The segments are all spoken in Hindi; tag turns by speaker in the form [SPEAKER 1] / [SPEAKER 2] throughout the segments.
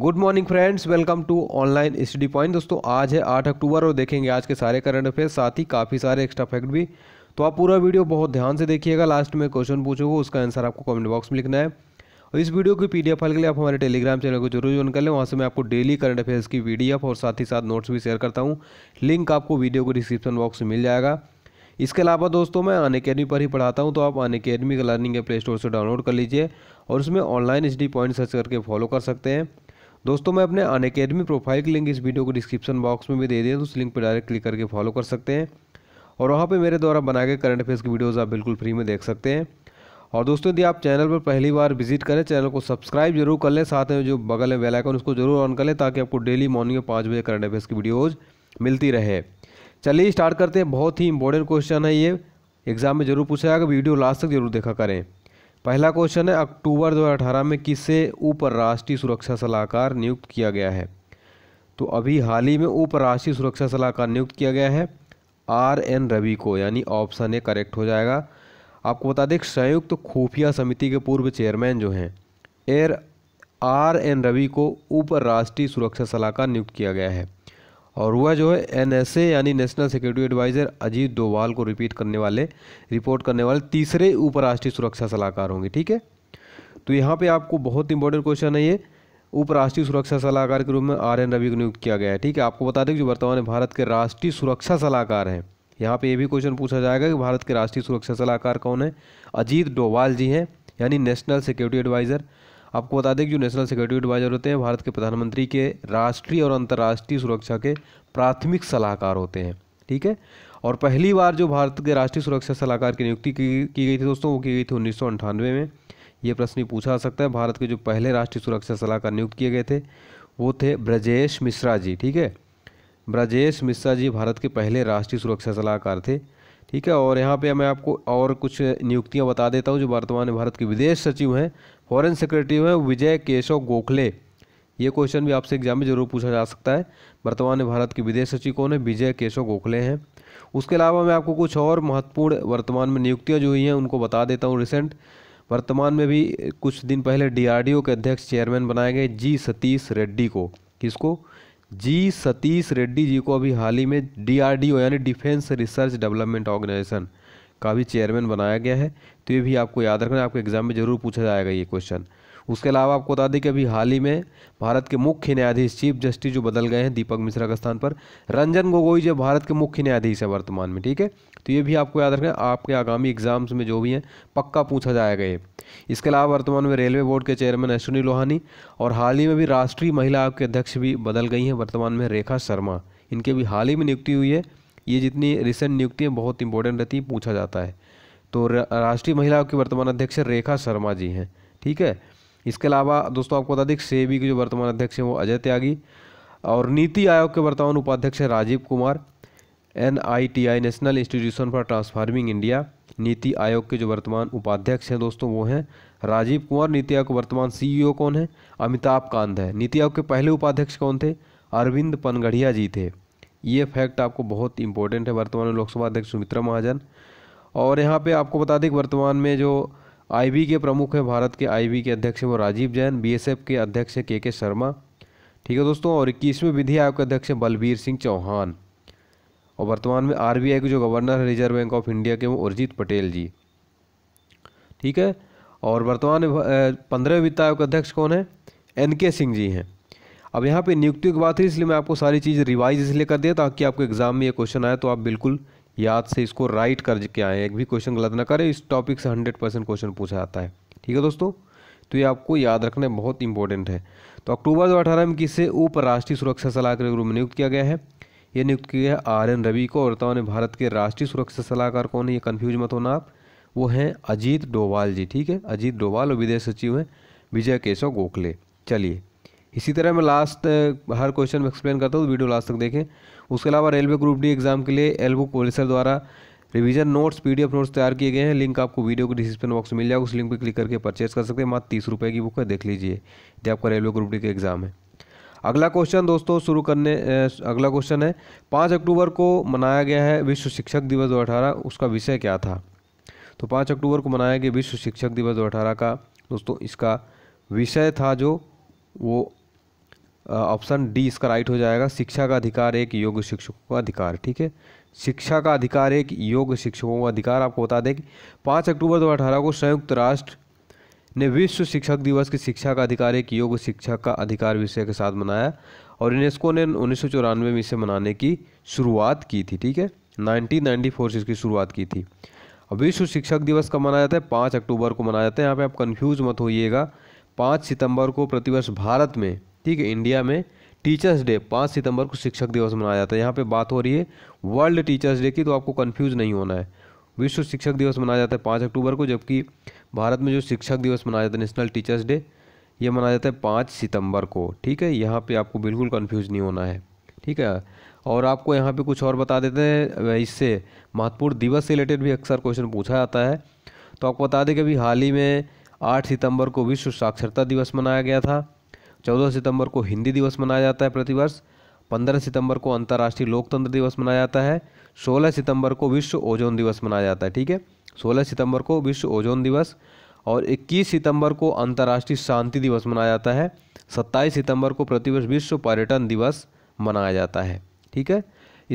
[SPEAKER 1] good morning friends welcome to online study point दोस्तों आज है 8 अक्टूबर और देखेंगे आज के सारे करंट अफेयर साथ ही काफ़ी सारे एक्स्ट्रा फैक्ट भी तो आप पूरा वीडियो बहुत ध्यान से देखिएगा लास्ट में क्वेश्चन पूछोगे उसका आंसर आपको कमेंट बॉक्स में लिखना है और इस वीडियो की पी डी के लिए आप हमारे टेलीग्राम चैनल को जरूर ज्वाइन कर लें वहाँ से मैं आपको डेली करंट अफेयर्स की पी और साथ ही साथ नोट्स भी शेयर करता हूँ लिंक आपको वीडियो को डिस्क्रिप्शन बॉक्स में मिल जाएगा इसके अलावा दोस्तों मैं अन अकेडमी पर ही पढ़ाता हूँ तो आप अन अकेडमी का लर्निंग के प्ले स्टोर से डाउनलोड कर लीजिए और उसमें ऑनलाइन स्टडी पॉइंट सर्च करके फॉलो कर सकते हैं दोस्तों मैं अपने अन अकेडमी प्रोफाइल की लिंक इस वीडियो को डिस्क्रिप्शन बॉक्स में भी दे दिया तो उस लिंक पर डायरेक्ट क्लिक करके फॉलो कर सकते हैं और वहाँ पर मेरे द्वारा बनाए गए करंट अफेयर्स की वीडियोज़ आप बिल्कुल फ्री में देख सकते हैं और दोस्तों यदि आप चैनल पर पहली बार विजिट करें चैनल को सब्सक्राइब जरूर कर लें साथ में जो बगल में बेलाइकन उसको जरूर ऑन कर लें ताकि आपको डेली मॉर्निंग में पाँच बजे करंट अफेयर्स की वीडियोज़ मिलती रहे चलिए स्टार्ट करते हैं बहुत ही इंपॉर्टेंट क्वेश्चन है ये एग्जाम में जरूर पूछा जाएगा वीडियो लास्ट तक जरूर देखा करें पहला क्वेश्चन है अक्टूबर 2018 में किसे उपराष्ट्रीय सुरक्षा सलाहकार नियुक्त किया गया है तो अभी हाल ही में उपराष्ट्रीय सुरक्षा सलाहकार नियुक्त किया गया है आर एन रवि को यानी ऑप्शन ए करेक्ट हो जाएगा आपको बता दें संयुक्त तो खुफिया समिति के पूर्व चेयरमैन जो हैं एयर आर एन रवि को उपराष्ट्रीय सुरक्षा सलाहकार नियुक्त किया गया है और वह जो है एनएसए यानी national security adviser Ajit Doval को रिपीट करने वाले रिपोर्ट करने वाले तीसरे उपराष्ट्रीय सुरक्षा सलाहकार होंगे ठीक है तो यहाँ पे आपको बहुत इंपॉर्टेंट क्वेश्चन है ये उपराष्ट्रीय सुरक्षा सलाहकार के रूप में आर एन रवि को नियुक्त किया गया है ठीक है आपको बता दें कि जो वर्तमान भारत के राष्ट्रीय सुरक्षा सलाहकार हैं यहाँ पे ये भी क्वेश्चन पूछा जाएगा कि भारत के राष्ट्रीय सुरक्षा सलाहकार कौन है अजीत डोवाल जी हैं यानी नेशनल सिक्योरिटी एडवाइज़र आपको बता दें कि जो नेशनल सिक्योरिटी एडवाइजर होते हैं भारत के प्रधानमंत्री के राष्ट्रीय और अंतर्राष्ट्रीय सुरक्षा के प्राथमिक सलाहकार होते हैं ठीक है और पहली बार जो भारत के राष्ट्रीय सुरक्षा सलाहकार की नियुक्ति की, की गई थी दोस्तों वो की गई थी उन्नीस में ये प्रश्न पूछा जा सकता है भारत के जो पहले राष्ट्रीय सुरक्षा सलाहकार नियुक्त किए गए थे वो थे ब्रजेश मिश्रा जी ठीक है ब्रजेश मिश्रा जी भारत के पहले राष्ट्रीय सुरक्षा सलाहकार थे ठीक है और यहाँ पे मैं आपको और कुछ नियुक्तियाँ बता देता हूँ जो वर्तमान भारत के विदेश सचिव हैं फॉरेन सेक्रेटरी हैं विजय केशव गोखले ये क्वेश्चन भी आपसे एग्जाम में जरूर पूछा जा सकता है वर्तमान भारत के विदेश सचिव कौन है विजय केशव गोखले हैं उसके अलावा मैं आपको कुछ और महत्वपूर्ण वर्तमान में नियुक्तियाँ जो हुई हैं उनको बता देता हूँ रिसेंट वर्तमान में भी कुछ दिन पहले डी के अध्यक्ष चेयरमैन बनाए गए जी सतीश रेड्डी को किसको जी सतीश रेड्डी जी को अभी हाल ही में डीआरडीओ यानी डिफेंस रिसर्च डेवलपमेंट ऑर्गेनाइजेशन का भी चेयरमैन बनाया गया है तो ये भी आपको याद रखना है आपके एग्जाम में जरूर पूछा जाएगा ये क्वेश्चन उसके अलावा आपको बता दें कि अभी हाल ही में भारत के मुख्य न्यायाधीश चीफ जस्टिस जो बदल गए हैं दीपक मिश्रा के स्थान पर रंजन गोगोई जो भारत के मुख्य न्यायाधीश है वर्तमान में ठीक है तो ये भी आपको याद रखना आपके आगामी एग्जाम्स में जो भी हैं पक्का पूछा जाएगा ये इसके अलावा वर्तमान में रेलवे बोर्ड के चेयरमैन अश्विनी लोहानी और हाल ही में भी राष्ट्रीय महिला आयोग के अध्यक्ष भी बदल गई हैं वर्तमान में रेखा शर्मा इनके भी हाल ही में नियुक्ति हुई है ये जितनी रिसेंट नियुक्तियाँ बहुत इंपॉर्टेंट रहती है पूछा जाता है तो राष्ट्रीय महिला आयोग की वर्तमान अध्यक्ष रेखा शर्मा जी हैं ठीक है इसके अलावा दोस्तों आपको बता दें सेबी के जो वर्तमान अध्यक्ष हैं वो अजय त्यागी और नीति आयोग के वर्तमान उपाध्यक्ष हैं Rajiv Kumar an national institution for transforming India NITI Aayog के जो वर्तमान उपाध्यक्ष हैं दोस्तों वो हैं राजीव कुमार नीति आयोग के वर्तमान सीईओ कौन है अमिताभ कांत है नीति आयोग के पहले उपाध्यक्ष कौन थे अरविंद पनगढ़िया जी थे ये फैक्ट आपको बहुत इंपॉर्टेंट है वर्तमान में लोकसभा अध्यक्ष सुमित्रा महाजन और यहाँ पे आपको बता दें कि वर्तमान में जो आईबी के प्रमुख हैं भारत के आईबी के अध्यक्ष वो राजीव जैन बीएसएफ के अध्यक्ष है के के शर्मा ठीक है दोस्तों और इक्कीसवें विधि आयोग के अध्यक्ष हैं बलबीर सिंह चौहान और वर्तमान में आरबीआई के जो गवर्नर है रिजर्व बैंक ऑफ इंडिया के वो उर्जित पटेल जी ठीक है और वर्तमान में पंद्रहवें वित्त आयोग के अध्यक्ष कौन है एन के सिंह जी हैं अब यहाँ पे नियुक्ति की बात है इसलिए मैं आपको सारी चीज़ रिवाइज इसलिए कर दिया ताकि आपको एग्ज़ाम में ये क्वेश्चन आए तो आप बिल्कुल याद से इसको राइट कर के आए एक भी क्वेश्चन गलत ना करें इस टॉपिक से हंड्रेड परसेंट क्वेश्चन पूछा जाता है ठीक है दोस्तों तो ये आपको याद रखना बहुत इंपॉर्टेंट है तो अक्टूबर दो अठारह में किसे उपराष्ट्रीय सुरक्षा सलाहकार के रूप में नियुक्त किया गया है ये नियुक्त किया गया आर एन रवि को और बताओ भारत के राष्ट्रीय सुरक्षा सलाहकार कौन है ये कन्फ्यूज मत होना आप वो हैं अजीत डोवाल जी ठीक है अजीत डोवाल और विदेश सचिव हैं विजय केशव गोखले चलिए इसी तरह मैं लास्ट हर क्वेश्चन में एक्सप्लेन करता हूँ तो वीडियो लास्ट तक देखें उसके अलावा रेलवे ग्रुप डी एग्जाम के लिए बुक पोलिसर द्वारा रिवीजन नोट्स पीडीएफ नोट्स तैयार किए गए हैं लिंक आपको वीडियो के डिस्क्रिप्शन बॉक्स में मिल जाएगा उस लिंक पर क्लिक करके परचेज कर सकते हैं मात्र तीस रुपये की बुक है देख लीजिए ये आपका रेलवे ग्रुप डी का एग्जाम है अगला क्वेश्चन दोस्तों शुरू करने अगला क्वेश्चन है पाँच अक्टूबर को मनाया गया है विश्व शिक्षक दिवस दो अठारह उसका विषय क्या था तो पाँच अक्टूबर को मनाया गया विश्व शिक्षक दिवस दो अठारह का दोस्तों इसका विषय था जो वो ऑप्शन डी इसका राइट हो जाएगा शिक्षा का अधिकार एक योग्य शिक्षकों का अधिकार ठीक है शिक्षा का अधिकार एक योग्य शिक्षकों का अधिकार आपको बता दें कि पाँच अक्टूबर दो अठारह को संयुक्त राष्ट्र ने विश्व शिक्षक दिवस की शिक्षा का अधिकार एक योग्य शिक्षक का अधिकार विषय के साथ मनाया और यूनेस्को ने उन्नीस में इसे मनाने की शुरुआत की थी ठीक है नाइनटीन से इसकी शुरुआत की थी अब विश्व शिक्षक दिवस कब मनाया जाता है पाँच अक्टूबर को मनाया जाता है यहाँ पे आप कंफ्यूज मत होइएगा पाँच सितंबर को प्रतिवर्ष भारत में ठीक है इंडिया में टीचर्स डे पाँच सितंबर को शिक्षक दिवस मनाया जाता है यहाँ पे बात हो रही है वर्ल्ड टीचर्स डे की तो आपको कन्फ्यूज़ नहीं होना है विश्व शिक्षक दिवस मनाया जाता है पाँच अक्टूबर को जबकि भारत में जो शिक्षक दिवस मनाया जाता है नेशनल टीचर्स डे ये मनाया जाता है पाँच सितंबर को ठीक है यहाँ पर आपको बिल्कुल कन्फ्यूज़ नहीं होना है ठीक है और आपको यहाँ पर कुछ और बता देते हैं इससे महत्वपूर्ण दिवस से रिलेटेड भी अक्सर क्वेश्चन पूछा जाता है तो आपको बता दें कि अभी हाल ही में आठ सितंबर को विश्व साक्षरता दिवस मनाया गया था चौदह सितंबर को हिंदी दिवस मनाया जाता है प्रतिवर्ष पंद्रह सितंबर को अंतर्राष्ट्रीय लोकतंत्र दिवस मनाया जाता है सोलह सितंबर को विश्व ओजोन दिवस मनाया जाता है ठीक है सोलह सितंबर को विश्व ओजोन दिवस और 21 सितंबर को अंतर्राष्ट्रीय शांति दिवस मनाया जाता है 27 सितंबर को प्रतिवर्ष विश्व पर्यटन दिवस मनाया जाता है ठीक है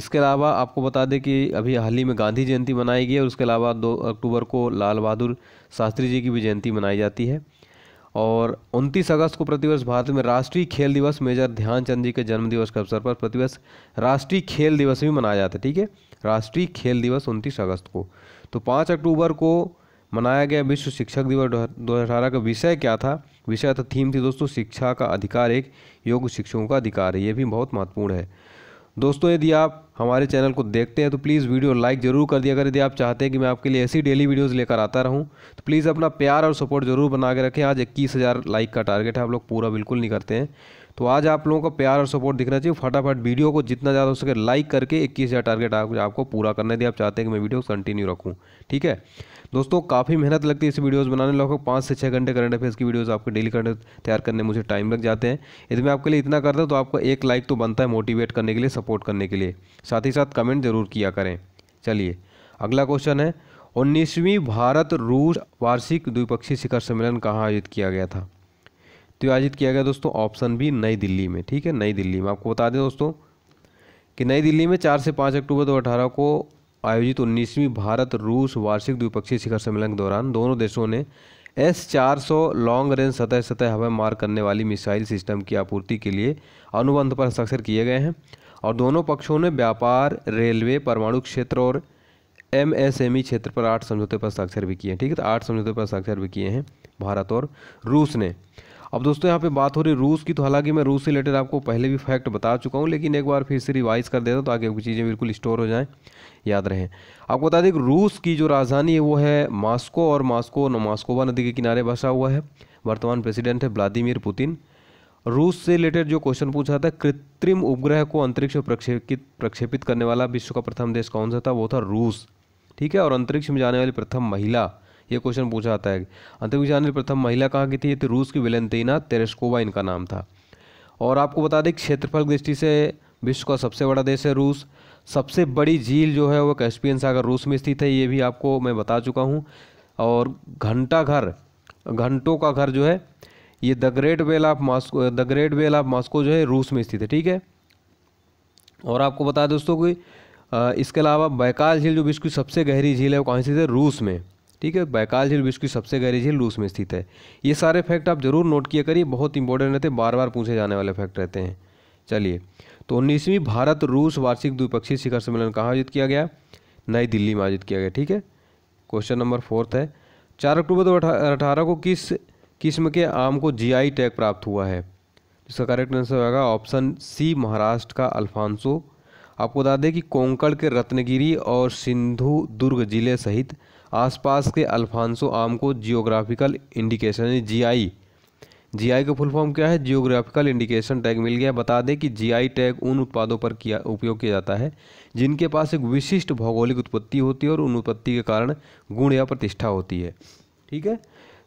[SPEAKER 1] इसके अलावा आपको बता दें कि अभी हाल ही में गांधी जयंती मनाई गई है और उसके अलावा दो अक्टूबर को लाल बहादुर शास्त्री जी की भी जयंती मनाई जाती है और 29 अगस्त को प्रतिवर्ष भारत में राष्ट्रीय खेल दिवस मेजर ध्यानचंद जी के जन्म दिवस के अवसर पर प्रतिवर्ष राष्ट्रीय खेल दिवस भी मनाया जाता है ठीक है राष्ट्रीय खेल दिवस 29 अगस्त को तो 5 अक्टूबर को मनाया गया विश्व शिक्षक दिवस दो का विषय क्या था विषय था थीम थी दोस्तों शिक्षा का अधिकार एक योग्य शिक्षकों का अधिकार है ये भी बहुत महत्वपूर्ण है दोस्तों यदि आप हमारे चैनल को देखते हैं तो प्लीज़ वीडियो लाइक ज़रूर कर दिया अगर यदि आप चाहते हैं कि मैं आपके लिए ऐसी डेली वीडियोज़ लेकर आता रहूँ तो प्लीज़ अपना प्यार और सपोर्ट ज़रूर बना के रखें आज इक्कीस हज़ार लाइक का टारगेट है आप लोग पूरा बिल्कुल नहीं करते हैं तो आज आप लोगों का प्यार और सपोर्ट दिखना चाहिए फटाफट वीडियो को जितना ज़्यादा हो सके लाइक करके इक्कीस हज़ार टारगेट आप, आपको पूरा करने दिया आप चाहते हैं कि मैं वीडियो कंटिन्यू रखूँ ठीक है दोस्तों काफ़ी मेहनत लगती है इस वीडियोस बनाने लगभग पाँच से छः घंटे करंट अफेयर्स की वीडियोस आपको डेली करंट तैयार करने मुझे टाइम लग जाते हैं यदि मैं आपके लिए इतना करता हूँ तो आपका एक लाइक तो बनता है मोटिवेट करने के लिए सपोर्ट करने के लिए साथ ही साथ कमेंट ज़रूर किया करें चलिए अगला क्वेश्चन है उन्नीसवीं भारत रूस वार्षिक द्विपक्षीय शिखर सम्मेलन कहाँ आयोजित किया गया था तो आयोजित किया गया दोस्तों ऑप्शन भी नई दिल्ली में ठीक है नई दिल्ली में आपको बता दें दोस्तों कि नई दिल्ली में चार से पाँच अक्टूबर दो को आयोजित उन्नीसवीं भारत रूस वार्षिक द्विपक्षीय शिखर सम्मेलन के दौरान दोनों देशों ने एस चार लॉन्ग रेंज सतह सतह हवा मार करने वाली मिसाइल सिस्टम की आपूर्ति के लिए अनुबंध पर हस्ताक्षर किए गए हैं और दोनों पक्षों ने व्यापार रेलवे परमाणु क्षेत्र और एमएसएमई क्षेत्र पर आठ समझौते पर हस्ताक्षर भी किए हैं ठीक है तो आठ समझौते पर हस्ताक्षर भी किए हैं भारत और रूस ने अब दोस्तों यहाँ पे बात हो रही रूस की तो हालांकि मैं रूस से रिलेटेड आपको पहले भी फैक्ट बता चुका हूँ लेकिन एक बार फिर से रिवाइज कर देता हूँ ताकि आपकी चीज़ें बिल्कुल स्टोर हो जाएँ याद रहें आपको बता दें कि रूस की जो राजधानी है वो है मास्को और मास्को मास्कोवा नदी के किनारे बसा हुआ है वर्तमान प्रेसिडेंट है व्लादिमिर पुतिन रूस से रिलेटेड जो क्वेश्चन पूछा था कृत्रिम उपग्रह को अंतरिक्ष में प्रक्षेपित प्रक्षेपित करने वाला विश्व का प्रथम देश कौन सा था वो था रूस ठीक है और अंतरिक्ष में जाने वाली प्रथम महिला ये क्वेश्चन पूछा जाता है अंतरिक्ष जाने वाली प्रथम महिला कहाँ की थी ये थी रूस की वेलेंटीना तेरेस्कोवा इनका नाम था और आपको बता दें क्षेत्रफल दृष्टि से विश्व का सबसे बड़ा देश है रूस सबसे बड़ी झील जो है वो कैस्पियन सागर रूस में स्थित है ये भी आपको मैं बता चुका हूँ और घंटा घर घंटों का घर जो है ये the great well of Moscow the great well of Moscow जो है रूस में स्थित है ठीक है और आपको बता दोस्तों कि इसके अलावा बैकाल झील जो विश्व की सबसे गहरी झील है वो कहाँ स्थित है रूस में ठीक है बैकाल झील विश्व की सबसे गहरी झील रूस में स्थित है ये सारे फैक्ट आप जरूर नोट किया करिए बहुत इंपॉर्टेंट रहते हैं बार बार पूछे जाने वाले फैक्ट रहते हैं चलिए तो उन्नीसवीं भारत रूस वार्षिक द्विपक्षीय शिखर सम्मेलन कहाँ आयोजित किया गया नई दिल्ली में आयोजित किया गया ठीक है क्वेश्चन नंबर फोर्थ है चार अक्टूबर दो अठारह को किस किस्म के आम को जीआई टैग प्राप्त हुआ है जिसका करेक्ट आंसर होगा ऑप्शन सी महाराष्ट्र का अल्फांसो आपको बता दें कि कोंकण के रत्नगिरी और सिंधु दुर्ग जिले सहित आसपास के अल्फांसो आम को जियोग्राफिकल इंडिकेशन यानी जीआई जीआई का फुल फॉर्म क्या है जियोग्राफिकल इंडिकेशन टैग मिल गया बता दें कि जीआई टैग उन उत्पादों पर किया उपयोग किया जाता है जिनके पास एक विशिष्ट भौगोलिक उत्पत्ति होती है और उन उत्पत्ति के कारण गुण या प्रतिष्ठा होती है ठीक है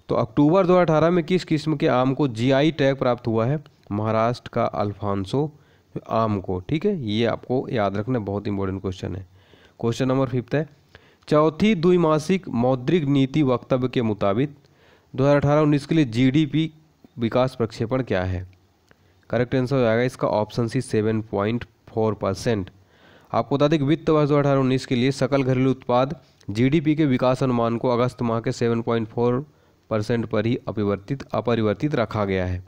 [SPEAKER 1] तो अक्टूबर 2018 में किस किस्म के आम को जीआई टैग प्राप्त हुआ है महाराष्ट्र का अल्फांसो आम को ठीक है ये आपको याद रखना बहुत इंपॉर्टेंट क्वेश्चन है क्वेश्चन नंबर फिफ्थ है चौथी द्विमासिक मौद्रिक नीति वक्तव्य के मुताबिक 2018-19 के लिए जीडीपी विकास प्रक्षेपण क्या है करेक्ट आंसर हो जाएगा इसका option C seven point four percent आपको बता दें कि वित्त वर्ष दो हज़ार उन्नीस के लिए सकल घरेलू उत्पाद जीडीपी के विकास अनुमान को अगस्त माह के सेवन पॉइंट फोर परसेंट पर ही अपरिवर्तित अपरिवर्तित रखा गया है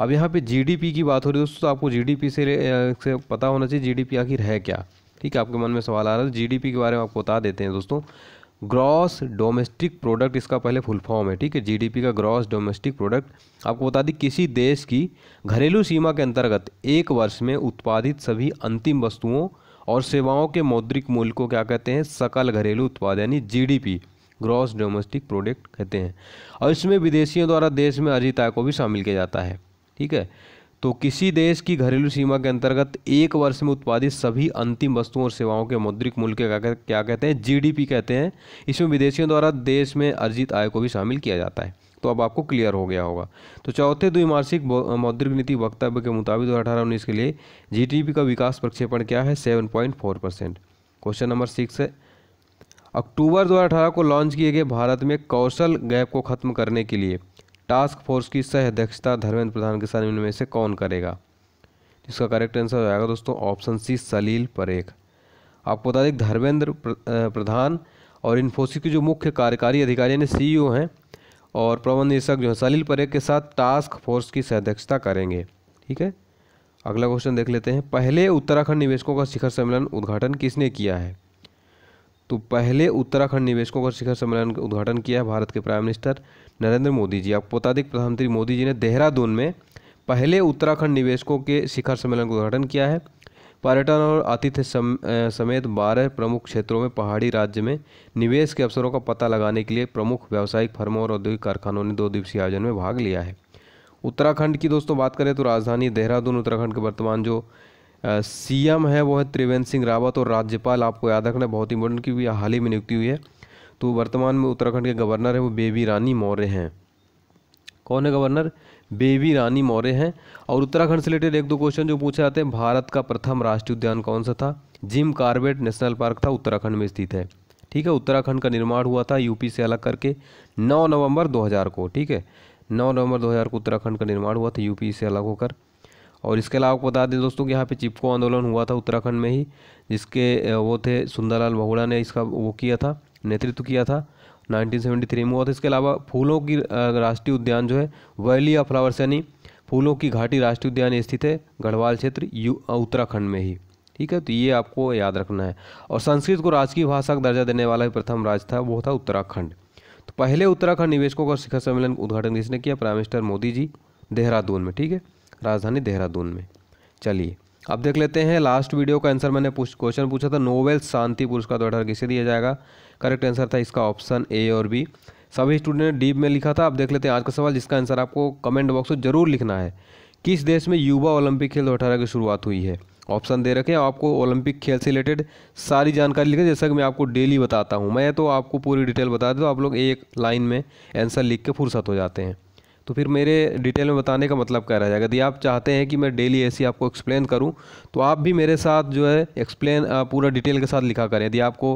[SPEAKER 1] अब यहाँ पे जीडीपी की बात हो रही है दोस्तों तो आपको जीडीपी से से पता होना चाहिए जीडीपी आखिर है क्या ठीक है आपके मन में सवाल आ रहा है जीडीपी तो के बारे में आपको बता देते हैं दोस्तों ग्रॉस डोमेस्टिक प्रोडक्ट इसका पहले फुल फॉर्म है ठीक है जीडीपी का ग्रॉस डोमेस्टिक प्रोडक्ट आपको बता दें किसी देश की घरेलू सीमा के अंतर्गत एक वर्ष में उत्पादित सभी अंतिम वस्तुओं और सेवाओं के मौद्रिक मूल्य को क्या कहते हैं सकल घरेलू उत्पाद यानी जीडीपी ग्रॉस डोमेस्टिक प्रोडक्ट कहते हैं और इसमें विदेशियों द्वारा देश में अर्जित आय को भी शामिल किया जाता है ठीक है तो किसी देश की घरेलू सीमा के अंतर्गत एक वर्ष में उत्पादित सभी अंतिम वस्तुओं और सेवाओं के मौद्रिक मूल्य के क्या कहते हैं जीडीपी कहते हैं इसमें विदेशियों द्वारा देश में अर्जित आय को भी शामिल किया जाता है तो अब आपको क्लियर हो गया होगा तो चौथे द्विमासिक मौद्रिक नीति वक्तव्य के मुताबिक दो हज़ार उन्नीस के लिए जी का विकास प्रक्षेपण क्या है seven point four percent question number six है अक्टूबर 2018 को लॉन्च किए गए भारत में कौशल गैप को खत्म करने के लिए टास्क फोर्स की सह अध्यक्षता धर्मेंद्र प्रधान के साथ इनमें से कौन करेगा इसका करेक्ट आंसर हो जाएगा दोस्तों ऑप्शन सी सलील परेख आपको बता दें धर्मेंद्र प्रधान और इन्फोसिस के जो मुख्य कार्यकारी अधिकारी यानी सी e हैं और प्रबंध निदेशक जो है सलील परेख के साथ टास्क फोर्स की अध्यक्षता करेंगे ठीक है अगला क्वेश्चन देख लेते हैं पहले उत्तराखंड निवेशकों का शिखर सम्मेलन उद्घाटन किसने किया है तो पहले उत्तराखंड निवेशकों का शिखर सम्मेलन का उद्घाटन किया भारत के प्राइम मिनिस्टर नरेंद्र मोदी जी आपको बता दें प्रधानमंत्री मोदी जी ने देहरादून में पहले उत्तराखंड निवेशकों के शिखर सम्मेलन का उद्घाटन किया है पर्यटन और आतिथ्य सम, समेत बारह प्रमुख क्षेत्रों में पहाड़ी राज्य में निवेश के अवसरों का पता लगाने के लिए प्रमुख व्यावसायिक फर्मों और औद्योगिक कारखानों ने दो दिवसीय आयोजन में भाग लिया है उत्तराखंड की दोस्तों बात करें तो राजधानी देहरादून उत्तराखंड के वर्तमान जो सीएम है वो है त्रिवेंद्र सिंह रावत और राज्यपाल आपको याद रखना बहुत इंपॉर्टेंट क्योंकि हाल ही में नियुक्ति हुई है तो वर्तमान में उत्तराखंड के गवर्नर हैं वो बेबी रानी मौर्य हैं कौन है गवर्नर बेबी रानी मौर्य हैं और उत्तराखंड से रिलेटेड एक दो क्वेश्चन जो पूछे जाते हैं भारत का प्रथम राष्ट्रीय उद्यान कौन सा था जिम कार्बेट नेशनल पार्क था उत्तराखंड में स्थित है ठीक है उत्तराखंड का निर्माण हुआ था यूपी से अलग करके 9 नवंबर 2000 को ठीक है 9 नवंबर 2000 को उत्तराखंड का निर्माण हुआ था यूपी से अलग होकर और इसके अलावा आपको बता दें दोस्तों कि यहाँ पे चिपको आंदोलन हुआ था उत्तराखंड में ही जिसके वो थे सुंदरलाल भगोड़ा ने इसका वो किया था नेतृत्व किया था 1973 में हुआ था इसके अलावा फूलों की राष्ट्रीय उद्यान जो है वैली ऑफ फ्लावर्स यानी फूलों की घाटी राष्ट्रीय उद्यान स्थित है गढ़वाल क्षेत्र उत्तराखंड में ही ठीक है तो ये आपको याद रखना है और संस्कृत को राजकीय भाषा का दर्जा देने वाला प्रथम राज्य था वो था उत्तराखंड तो पहले उत्तराखंड निवेशकों का शिखर सम्मेलन उद्घाटन किसने किया प्राइम मिनिस्टर मोदी जी देहरादून में ठीक है राजधानी देहरादून में चलिए अब देख लेते हैं लास्ट वीडियो का आंसर मैंने क्वेश्चन पूछा था नोवेल शांति पुरस्कार दो हज़ार किसे दिया जाएगा करेक्ट आंसर था इसका ऑप्शन ए और बी सभी स्टूडेंट ने डीप में लिखा था अब देख लेते हैं आज का सवाल जिसका आंसर आपको कमेंट बॉक्स में जरूर लिखना है किस देश में युवा ओलंपिक खेल दो की शुरुआत हुई है ऑप्शन दे रखें आपको ओलंपिक खेल से रिलेटेड सारी जानकारी लिखें जैसा कि मैं आपको डेली बताता हूँ मैं तो आपको पूरी डिटेल बता दूँ आप लोग एक लाइन में आंसर लिख के फुर्सत हो जाते हैं तो फिर मेरे डिटेल में बताने का मतलब क्या रह जाएगा यदि आप चाहते हैं कि मैं डेली ऐसी आपको एक्सप्लेन करूं तो आप भी मेरे साथ जो है एक्सप्लेन पूरा डिटेल के साथ लिखा करें यदि आपको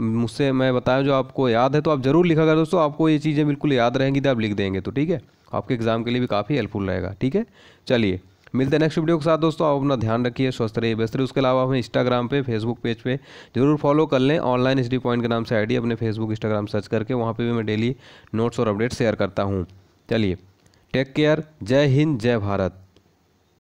[SPEAKER 1] मुझसे मैं बताया जो आपको याद है तो आप ज़रूर लिखा करें दोस्तों आपको ये चीज़ें बिल्कुल याद रहेंगी तो आप लिख देंगे तो ठीक है आपके एग्ज़ाम के लिए भी काफ़ी हेल्पफुल रहेगा ठीक है चलिए मिलते हैं नेक्स्ट वीडियो के साथ दोस्तों आप अपना ध्यान रखिए स्वस्थ रहिए बेहतर उसके अलावा हमें इंस्टाग्राम पे फेसबुक पेज पे जरूर फॉलो कर लें ऑनलाइन एस पॉइंट के नाम से आईडी अपने फेसबुक इंस्टाग्राम सर्च करके वहाँ पे भी मैं डेली नोट्स और अपडेट्स शेयर करता हूँ चलिए टेक केयर जय हिंद जय भारत